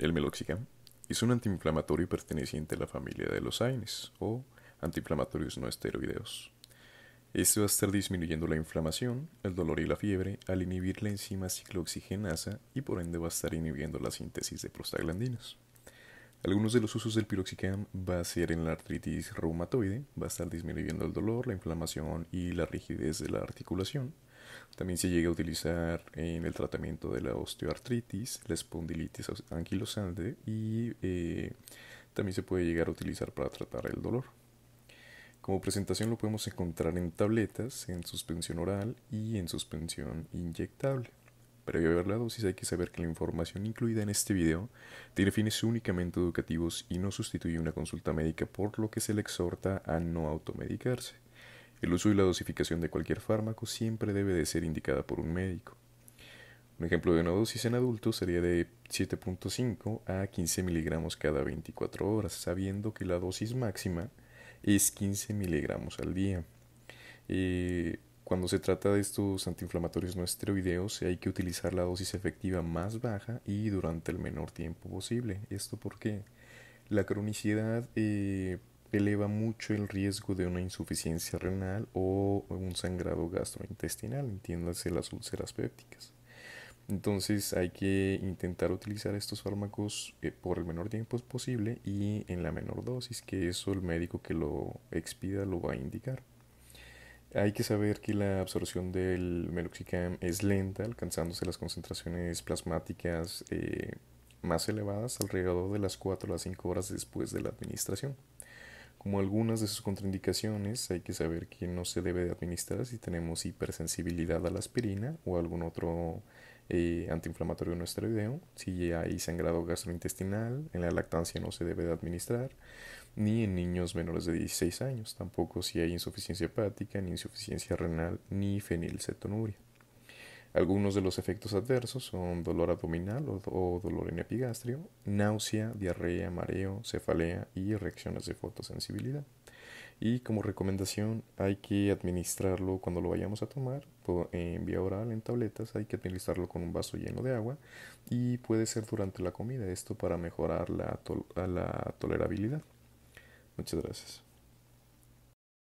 El meloxicam es un antiinflamatorio perteneciente a la familia de los AINES o antiinflamatorios no esteroideos. Este va a estar disminuyendo la inflamación, el dolor y la fiebre al inhibir la enzima ciclooxigenasa y por ende va a estar inhibiendo la síntesis de prostaglandinas. Algunos de los usos del piroxicam va a ser en la artritis reumatoide, va a estar disminuyendo el dolor, la inflamación y la rigidez de la articulación. También se llega a utilizar en el tratamiento de la osteoartritis, la espondilitis anquilosante y eh, también se puede llegar a utilizar para tratar el dolor. Como presentación lo podemos encontrar en tabletas, en suspensión oral y en suspensión inyectable. Para la dosis hay que saber que la información incluida en este video tiene fines únicamente educativos y no sustituye una consulta médica por lo que se le exhorta a no automedicarse. El uso y la dosificación de cualquier fármaco siempre debe de ser indicada por un médico. Un ejemplo de una dosis en adultos sería de 7.5 a 15 miligramos cada 24 horas, sabiendo que la dosis máxima es 15 miligramos al día. Eh, cuando se trata de estos antiinflamatorios no esteroideos, hay que utilizar la dosis efectiva más baja y durante el menor tiempo posible. ¿Esto porque La cronicidad eh, eleva mucho el riesgo de una insuficiencia renal o un sangrado gastrointestinal, entiéndase las úlceras pépticas. Entonces hay que intentar utilizar estos fármacos eh, por el menor tiempo posible y en la menor dosis, que eso el médico que lo expida lo va a indicar. Hay que saber que la absorción del meloxicam es lenta, alcanzándose las concentraciones plasmáticas eh, más elevadas alrededor de las 4 a las 5 horas después de la administración. Como algunas de sus contraindicaciones, hay que saber que no se debe administrar si tenemos hipersensibilidad a la aspirina o algún otro eh, antiinflamatorio no esteroideo, Si hay sangrado gastrointestinal, en la lactancia no se debe administrar ni en niños menores de 16 años, tampoco si hay insuficiencia hepática, ni insuficiencia renal, ni fenilcetonuria. Algunos de los efectos adversos son dolor abdominal o, dolor en epigastrio, náusea, diarrea, mareo, cefalea y reacciones de fotosensibilidad. Y como recomendación hay que administrarlo cuando lo vayamos a tomar en vía oral, en tabletas, hay que administrarlo con un vaso lleno de agua y puede ser durante la comida, esto para mejorar la tolerabilidad. Muchas gracias.